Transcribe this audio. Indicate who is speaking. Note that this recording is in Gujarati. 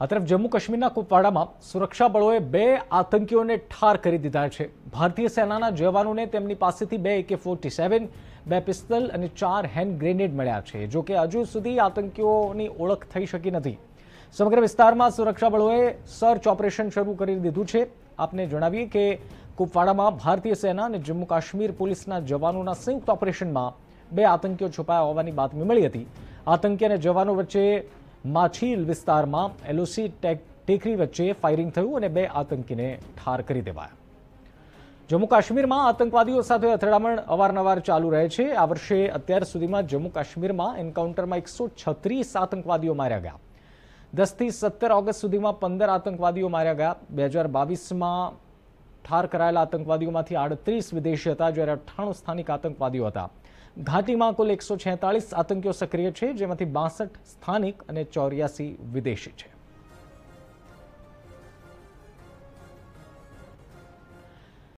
Speaker 1: આ તરફ જમ્મુ કાશ્મીરના કુપવાડામાં સુરક્ષા બળોએ બે આતંકીઓને ઠાર કરી દીધા છે ભારતીય સેનાના જવાનોને તેમની પાસેથી બે એકે ફોર્ટી સેવન બે પિસ્તલ અને ચાર હેન્ડ ગ્રેનેડ મળ્યા છે જોકે હજુ સુધી આતંકીઓની ઓળખ થઈ શકી નથી સમગ્ર વિસ્તારમાં સુરક્ષા બળોએ સર્ચ ઓપરેશન શરૂ કરી દીધું છે આપને જણાવીએ કે કુપવાડામાં ભારતીય સેના અને જમ્મુ કાશ્મીર પોલીસના જવાનોના સંયુક્ત ઓપરેશનમાં બે આતંકીઓ છુપાયા હોવાની બાતમી મળી હતી આતંકી અને જવાનો વચ્ચે માછીલ વિસ્તારમાં એલઓસી ટેકરી વચ્ચે ફાયરિંગ થયું અને બે આતંકીને ઠાર કરી દેવાયા જમ્મુ કાશ્મીરમાં આતંકવાદીઓ સાથે અથડામણ અવારનવાર ચાલુ રહે છે આ વર્ષે અત્યાર સુધીમાં જમ્મુ કાશ્મીરમાં એન્કાઉન્ટરમાં એકસો છત્રીસ આતંકવાદીઓ માર્યા ગયા દસથી સત્તર ઓગસ્ટ સુધીમાં પંદર આતંકવાદીઓ માર્યા ગયા બે હજાર બાવીસમાં ઠાર કરાયેલા આતંકવાદીઓમાંથી આડત્રીસ વિદેશી હતા જ્યારે અઠ્ઠાણું સ્થાનિક આતંકવાદીઓ હતા ઘાટીમાં કુલ એકસો આતંકીઓ સક્રિય છે જેમાંથી બાસઠ સ્થાનિક અને ચોર્યાસી વિદેશી છે